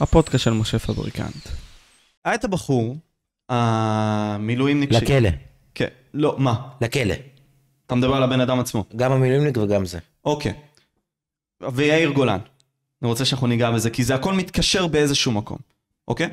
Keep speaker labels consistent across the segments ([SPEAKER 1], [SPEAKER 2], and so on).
[SPEAKER 1] הפודקאסט של משה פבריקנט. היה את הבחור, המילואימניק... לכלא. כן, לא, מה? לכלא. אתה מדבר על הבן אדם עצמו. גם המילואימניק וגם זה. אוקיי. ויאיר גולן. אני רוצה שאנחנו ניגע בזה, כי זה הכל מתקשר באיזשהו מקום, אוקיי?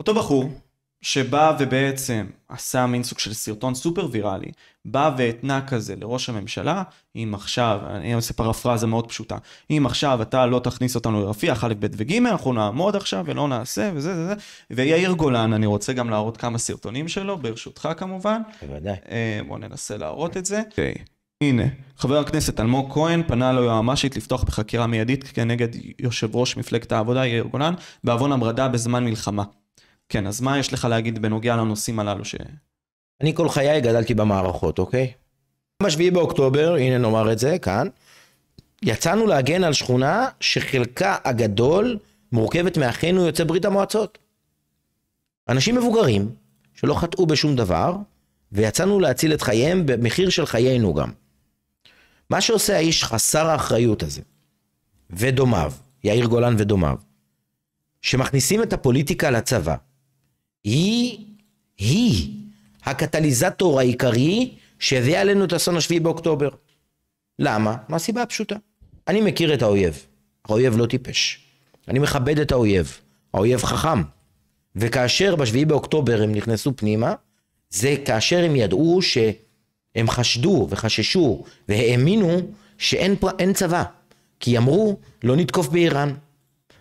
[SPEAKER 1] אותו בחור שבא ובעצם עשה מין סוג של סרטון סופר ויראלי, בא והתנה כזה לראש הממשלה, אם עכשיו, אני עושה פרפרזה מאוד פשוטה, אם עכשיו אתה לא תכניס אותנו לרפיח, א', ב' וג', אנחנו נעמוד עכשיו ולא נעשה וזה וזה, ויאיר גולן, אני רוצה גם להראות כמה סרטונים שלו, ברשותך כמובן. בוודאי. אה, בוא ננסה להראות את זה. Okay. אוקיי. הנה, חבר הכנסת אלמוג כהן פנה ליועמ"שית לפתוח בחקירה מיידית כנגד יושב ראש מפלגת העבודה יאיר גולן בעוון המרדה בזמן מלחמה. כן, אז מה יש לך להגיד בנוגע לנושאים
[SPEAKER 2] הללו ש... אני כל חיי גדלתי במערכות, אוקיי? ב-7 באוקטובר, הנה נאמר את זה כאן, יצאנו להגן על שכונה שחלקה הגדול מורכבת מאחינו יוצאי ברית המועצות. אנשים מבוגרים, שלא חטאו בשום דבר, ויצאנו להציל את חייהם במחיר של חיינו גם. מה שעושה האיש חסר האחריות הזה, ודומיו, יאיר גולן ודומיו, שמכניסים את הפוליטיקה לצבא, היא, היא הקטליזטור העיקרי שהביא עלינו את אסון השביעי באוקטובר. למה? מהסיבה הפשוטה. אני מכיר את האויב. האויב לא טיפש. אני מכבד את האויב. האויב חכם. וכאשר בשביעי באוקטובר הם נכנסו פנימה, זה כאשר הם ידעו שהם חשדו וחששו והאמינו שאין פה, צבא. כי אמרו, לא נתקוף באיראן.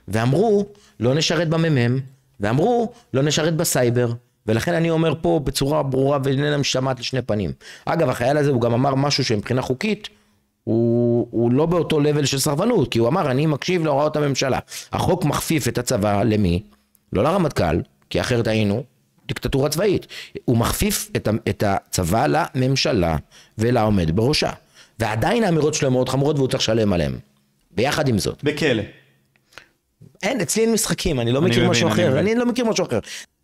[SPEAKER 2] ואמרו, לא נשרת במ"מ, ואמרו, לא נשרת בסייבר. ולכן אני אומר פה בצורה ברורה ואיננה משמעת לשני פנים. אגב, החייל הזה הוא גם אמר משהו שמבחינה חוקית, הוא, הוא לא באותו לבל של סרבנות, כי הוא אמר, אני מקשיב להוראות הממשלה. החוק מכפיף את הצבא למי? לא לרמטכ"ל, כי אחרת היינו דיקטטורה צבאית. הוא מכפיף את, את הצבא לממשלה ולעומד בראשה. ועדיין האמירות שלו מאוד חמורות והוא צריך לשלם עליהן. ביחד עם זאת. בכלא. אין, אצלי אין משחקים, אני לא מכיר משהו אחר. אני לא מכיר משהו אחר.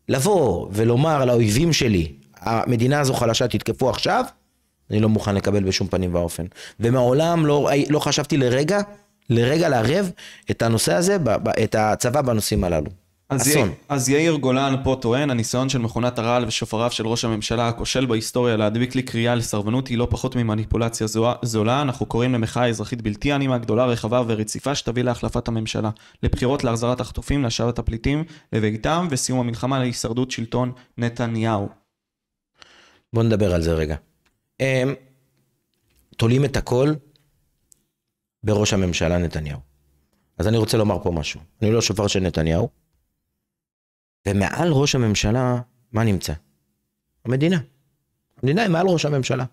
[SPEAKER 2] לבוא ולומר לאויבים שלי, המדינה הזו חלשה, תתקפו עכשיו, אני לא מוכן לקבל בשום פנים ואופן. ומעולם לא, לא חשבתי לרגע, לרגע לערב את הנושא הזה, את הצבא בנושאים הללו. אז, י...
[SPEAKER 1] אז יאיר גולן פה טוען, הניסיון של מכונת הרעל ושופריו של ראש הממשלה הכושל בהיסטוריה להדביק לי קריאה לסרבנות היא לא פחות ממניפולציה זולה. אנחנו קוראים למחאה אזרחית בלתי אלימה, גדולה, רחבה ורציפה שתביא להחלפת הממשלה, לבחירות להחזרת החטופים, להשבת הפליטים לביתם וסיום המלחמה להישרדות שלטון נתניהו.
[SPEAKER 2] בוא נדבר על זה רגע. הם אמ, תולים את הכל בראש הממשלה נתניהו. אז אני רוצה לומר פה משהו. אני לא שופר של נתניהו. ומעל ראש הממשלה, מה נמצא? המדינה. המדינה היא מעל ראש הממשלה.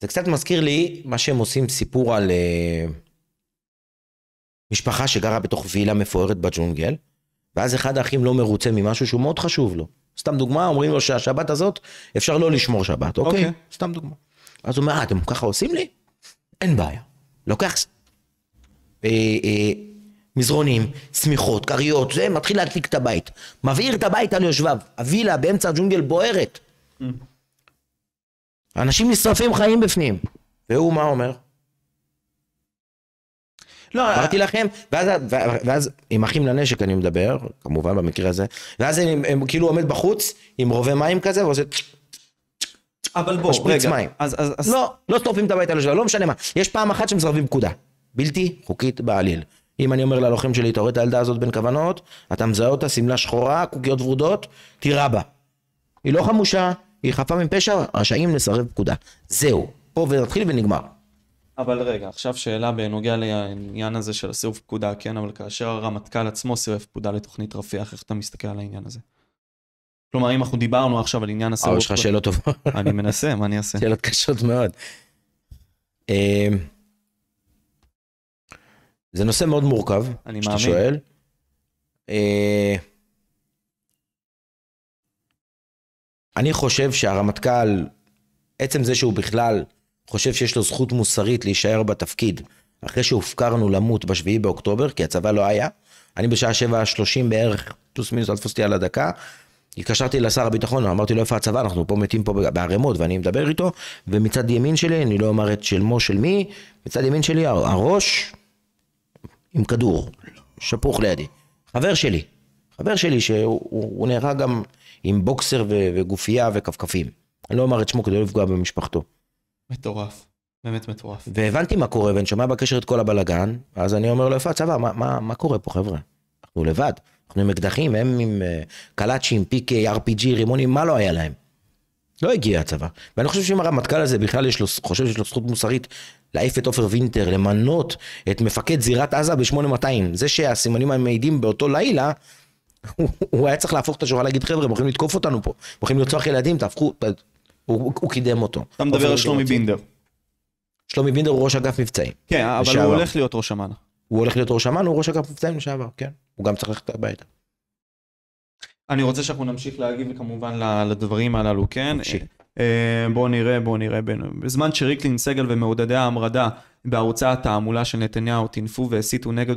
[SPEAKER 2] זה קצת מזכיר לי מה שהם עושים סיפור על uh, משפחה שגרה בתוך וילה מפוארת בג'ונגל, ואז אחד האחים לא מרוצה ממשהו שהוא מאוד חשוב לו. סתם דוגמה, אומרים לו שהשבת הזאת, אפשר לא לשמור שבת, אוקיי? Okay. אוקיי, okay. סתם דוגמה. אז הוא אומר, אה, אתם ככה עושים לי? אין בעיה. לוקח אה, אה, מזרונים, שמיכות, כריות, זה, מתחיל להדליק את הבית. מבעיר את הבית על יושביו. הווילה באמצע הג'ונגל בוערת. אנשים נשרפים חיים בפנים. והוא מה אומר? לא, אה, אמרתי לכם, ואז, ואז עם אחים לנשק אני מדבר, כמובן במקרה הזה, ואז הם, הם כאילו עומד בחוץ עם רובה מים כזה ועושה... אבל בוא, רגע. מים. אז, אז, אז... לא, לא שורפים את הבית על השוואה, לא משנה מה. יש פעם אחת שמסרבים פקודה. בלתי חוקית בעליל. אם אני אומר ללוחם שלי, אתה רואה את הילדה הזאת בין כוונות, אתה מזהה אותה, שמלה שחורה, קוקיות ורודות, תירה בה. היא לא חמושה, היא חפה מפשע, רשאים לסרב פקודה. זהו, פה ונתחיל ונגמר.
[SPEAKER 1] אבל רגע, עכשיו שאלה בנוגע לעניין הזה של הסירוב פקודה, כן, אבל כאשר הרמטכ"ל עצמו סירב פקודה לתוכנית רפיח, איך אתה מסתכל על העניין הזה? כלומר, אם אנחנו דיברנו עכשיו על עניין הסירוב... אה, יש לך שאלות טובות. אני מנסה,
[SPEAKER 2] מה אני אעשה? שאלות קשות מאוד. אה, זה נושא מאוד מורכב, אני שאתה שואל. אה, אני חושב שהרמטכ"ל, עצם זה שהוא בכלל חושב שיש לו זכות מוסרית להישאר בתפקיד, אחרי שהופקרנו למות בשביעי באוקטובר, כי הצבא לא היה, אני בשעה שבע שלושים בערך, פלוס מינוס, אל תפוס אותי על הדקה, התקשרתי לשר הביטחון, אמרתי לו איפה הצבא, אנחנו פה מתים פה בערימות, ואני מדבר איתו, ומצד ימין שלי, אני לא אומר את שלמו של מי, מצד ימין שלי הראש, עם כדור, שפוך לידי. חבר שלי, חבר שלי שהוא נהרג גם עם בוקסר וגופייה וכפכפים. אני לא אומר את שמו כדי לא לפגוע במשפחתו.
[SPEAKER 1] מטורף, באמת מטורף.
[SPEAKER 2] והבנתי מה קורה, ואני שומע בקשר את כל הבלגן, אז אני אומר לו, איפה הצבא? מה, מה, מה קורה פה, חבר'ה? אנחנו לבד, אנחנו עם אקדחים, הם עם אה, קלאצ'ים, פיקי, RPG, רימונים, מה לא היה להם? לא הגיע הצבא. ואני חושב שאם הרמטכ"ל הזה בכלל יש לו, חושב שיש לו זכות מוסרית להעיף את עופר וינטר, למנות את מפקד זירת עזה ב-8200. זה שהסימנים המעידים באותו לילה, הוא, הוא היה צריך להפוך את השורה להגיד, חבר'ה, הם הולכים לתקוף אותנו פה, הם הולכים לרצוח ילדים, תהפכו, הוא, הוא, הוא קידם אותו. אתה מדבר על שלומי בינדר. שלומי בינדר הוא ראש אגף מבצעים. כן, אבל הוא הולך להיות ראש אמ"ן. הוא הולך להיות ראש אמ"ן, הוא ראש אגף מבצעים לשעבר, כן. הוא גם צריך ללכת הביתה.
[SPEAKER 1] אני רוצה שאנחנו נמשיך להגיב כמובן לדברים הללו, כן? אוקיי. אה, בואו נראה, בואו נראה. בזמן שריקלין, סגל ומעודדי ההמרדה בערוצי התעמולה של נתניהו טינפו והסיתו נגד,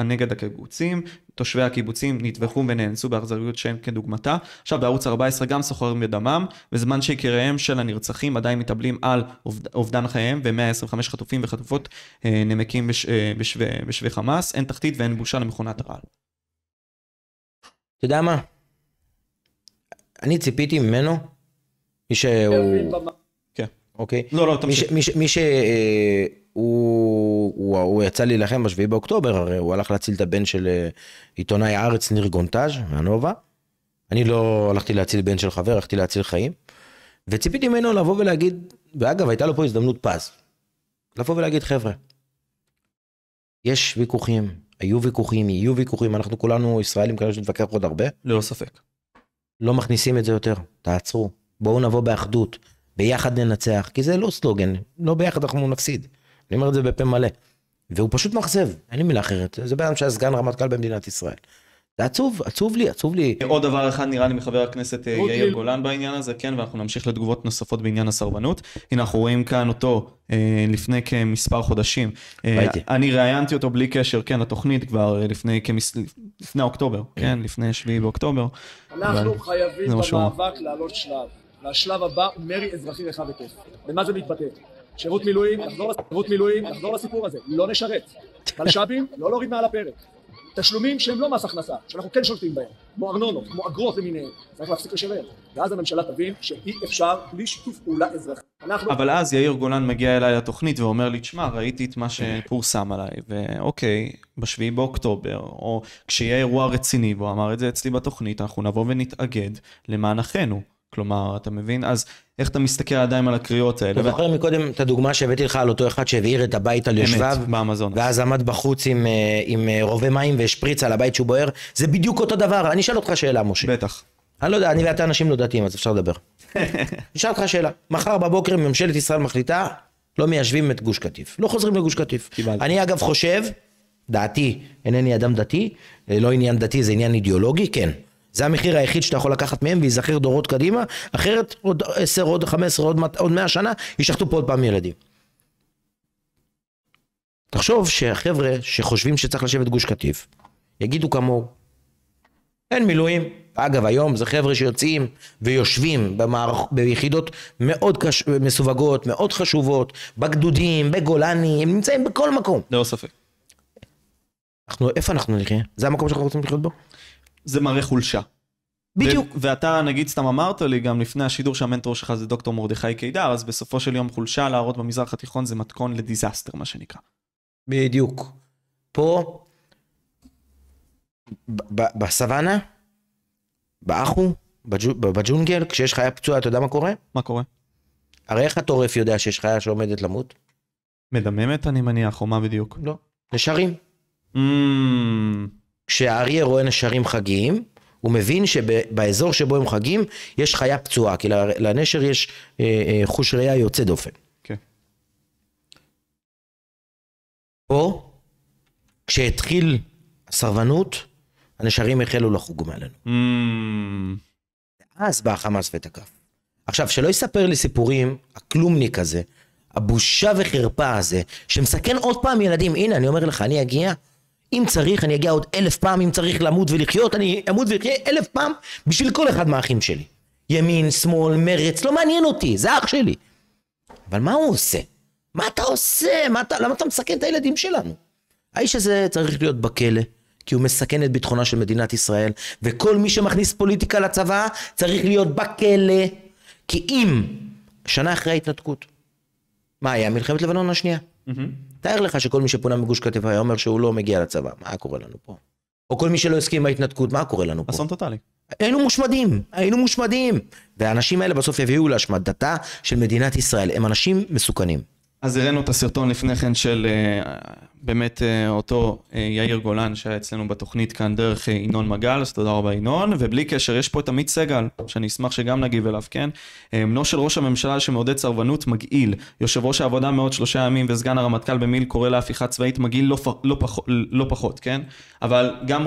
[SPEAKER 1] נגד הקיבוצים, תושבי הקיבוצים נטבחו ונאנסו באכזריות שאין כדוגמתה. עכשיו בערוץ 14 גם סוחרים בדמם, בזמן שיקיריהם של הנרצחים עדיין מתאבלים על אובדן חייהם ו-125 חטופים וחטופות אה, נמקים בש, אה, בשווה... בשווה חמאס, אין
[SPEAKER 2] תחתית ואין בושה למכונת רעל. אתה יודע מה? אני ציפיתי ממנו, מי שהוא... כן. אוקיי. לא, לא, תמשיך. מי שהוא אה, יצא להילחם בשביעי באוקטובר, הרי הוא הלך להציל את הבן של אה, עיתונאי הארץ, ניר גונטאז' מהנובה. אני לא הלכתי להציל בן של חבר, הלכתי להציל חיים. וציפיתי ממנו לבוא ולהגיד, ואגב, הייתה לו פה הזדמנות פז. לבוא ולהגיד, חבר'ה, יש ויכוחים, היו ויכוחים, יהיו ויכוחים, אנחנו כולנו ישראלים כאלה שנתווכח עוד הרבה. ללא ספק. לא מכניסים את זה יותר, תעצרו. בואו נבוא באחדות, ביחד ננצח, כי זה לא סלוגן, לא ביחד אנחנו נפסיד. אני אומר את זה בפה מלא. והוא פשוט מאכזב, אין לי מילה אחרת. זה בן אדם שהיה סגן רמטכ"ל במדינת ישראל. זה עצוב, עצוב לי, עצוב לי.
[SPEAKER 1] עוד דבר אחד נראה לי מחבר הכנסת אה, יאיר גולן בעניין הזה, כן, ואנחנו נמשיך לתגובות נוספות בעניין הסרבנות. הנה אנחנו רואים כאן אותו אה, לפני כמספר חודשים. אה, אני ראיינתי אותו בלי קשר, כן, לתוכנית כבר לפני כמס... לפני אוקטובר, כן, כן לפני 7 באוקטובר. אנחנו חייבים במאבק לעלות שלב. לשלב הבא מרי אזרחי רחב היקף. במה זה מתבטא? שירות מילואים, נחזור לסיפור הזה, לא נשרת. מלש"בים, לא להוריד מעל הפרק. תשלומים שהם לא מס הכנסה, שאנחנו כן שולטים בהם, כמו ארנונות, כמו אגרות למיניהם, צריך להפסיק לשלם, ואז הממשלה תבין שאי אפשר בלי שיתוף פעולה אזרחי. אנחנו... אבל אז יאיר גולן מגיע אליי לתוכנית ואומר לי, תשמע, ראיתי את מה כן. שפורסם עליי, ואוקיי, בשביעי באוקטובר, או כשיהיה אירוע רציני, והוא אמר את זה אצלי בתוכנית, אנחנו נבוא ונתאגד
[SPEAKER 2] למען אחינו. כלומר, אתה מבין? אז איך אתה מסתכל עדיין על הקריאות האלה? אתה זוכר מקודם את הדוגמה שהבאתי לך על אותו אחד שהבעיר את הבית על יושביו? אמת, באמזון. ואז עמד בחוץ עם, אה, עם אה, רובה מים והשפריץ על הבית שהוא בוער? זה בדיוק אותו דבר. אני אשאל אותך שאלה, משה. בטח. אני לא יודע, אני ואתה אנשים לא דתיים, אז אפשר לדבר. אני אשאל אותך שאלה. מחר בבוקר ממשלת ישראל מחליטה, לא מיישבים את גוש קטיף. לא חוזרים לגוש קטיף. אני אגב חושב, דעתי, אינני אדם דתי, אה, לא עניין דתי, זה עניין אידיאולוגי, כן. זה המחיר היחיד שאתה יכול לקחת מהם וייזכר דורות קדימה, אחרת עוד 10, עוד 15, עוד, עוד 100 שנה, יישחטו פה עוד פעם ילדים. תחשוב שהחבר'ה שחושבים שצריך לשבת גוש קטיף, יגידו כמוהו. אין מילואים. אגב, היום זה חבר'ה שיוצאים ויושבים במערכ... ביחידות מאוד קש... מסווגות, מאוד חשובות, בגדודים, בגולני, הם נמצאים בכל מקום. ללא ספק. אנחנו, איפה אנחנו נחיה? זה המקום שאנחנו רוצים לחיות בו? זה מראה חולשה. בדיוק. ו- ואתה,
[SPEAKER 1] נגיד, סתם אמרת לי גם לפני השידור שהמנטור שלך זה דוקטור מרדכי קידר, אז בסופו של יום חולשה להראות במזרח התיכון זה מתכון לדיזסטר, מה שנקרא. בדיוק. פה,
[SPEAKER 2] ב- בסוואנה, באחו, בג'... בג'ונגל, כשיש חיה פצועה, אתה יודע מה קורה? מה קורה? הרי איך הטורף יודע שיש חיה שעומדת למות? מדממת, אני מניח, או מה בדיוק? לא. נשארים. Mm, כשהאריה רואה נשרים חגיים, הוא מבין שבאזור שבו הם חגים, יש חיה פצועה, כי לנשר יש אה, אה, חוש ראייה יוצא דופן. כן. Okay. פה, כשהתחיל הסרבנות, הנשרים החלו לחוג מעלינו. Mm. אז בא החמאס ותקף. עכשיו, שלא יספר לי סיפורים, הכלומניק הזה, הבושה וחרפה הזה, שמסכן עוד פעם ילדים, הנה, אני אומר לך, אני אגיע אם צריך, אני אגיע עוד אלף פעם, אם צריך למות ולחיות, אני אמות ואחיה אלף פעם בשביל כל אחד מהאחים שלי. ימין, שמאל, מרץ, לא מעניין אותי, זה אח שלי. אבל מה הוא עושה? מה אתה עושה? מה אתה, למה אתה מסכן את הילדים שלנו? האיש הזה צריך להיות בכלא, כי הוא מסכן את ביטחונה של מדינת ישראל, וכל מי שמכניס פוליטיקה לצבא צריך להיות בכלא. כי אם, שנה אחרי ההתנתקות, מה היה? מלחמת לבנון השנייה. Mm-hmm. תאר לך שכל מי שפונה מגוש קטיף היה אומר שהוא לא מגיע לצבא, מה קורה לנו פה? או כל מי שלא הסכים בהתנתקות, מה קורה לנו פה? אסון טוטאלי. היינו מושמדים, היינו מושמדים. והאנשים האלה בסוף יביאו להשמדתה של מדינת ישראל. הם אנשים מסוכנים.
[SPEAKER 1] אז הראינו את הסרטון לפני כן של אה, באמת אה, אותו אה, יאיר גולן שהיה אצלנו בתוכנית כאן דרך ינון מגל, אז תודה רבה ינון. ובלי קשר, יש פה את עמית סגל, שאני אשמח שגם נגיב אליו, כן? בנו של ראש הממשלה שמעודד סרבנות מגעיל. יושב ראש העבודה מעוד שלושה ימים וסגן הרמטכ"ל במיל' קורא להפיכה צבאית מגעיל לא, פח, לא, פח, לא פחות, כן? אבל גם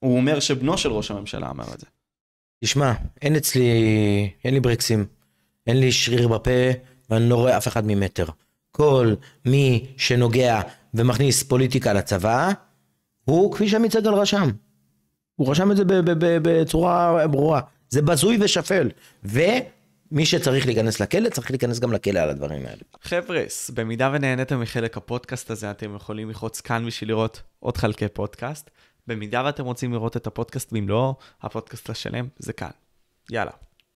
[SPEAKER 1] הוא אומר שבנו של ראש הממשלה אמר את זה.
[SPEAKER 2] תשמע, אין אצלי, אין לי ברקסים. אין לי שריר בפה, ואני לא רואה אף אחד ממטר. כל מי שנוגע ומכניס פוליטיקה לצבא, הוא כפי שעמית סגל רשם. הוא רשם את זה בצורה ברורה. זה בזוי ושפל. ומי שצריך להיכנס לכלא, צריך להיכנס גם לכלא על הדברים האלה.
[SPEAKER 1] חבר'ס, במידה ונהנתם מחלק הפודקאסט הזה, אתם יכולים לחוץ כאן בשביל לראות עוד חלקי פודקאסט. במידה ואתם רוצים לראות את הפודקאסט במלואו, הפודקאסט השלם זה כאן. יאללה.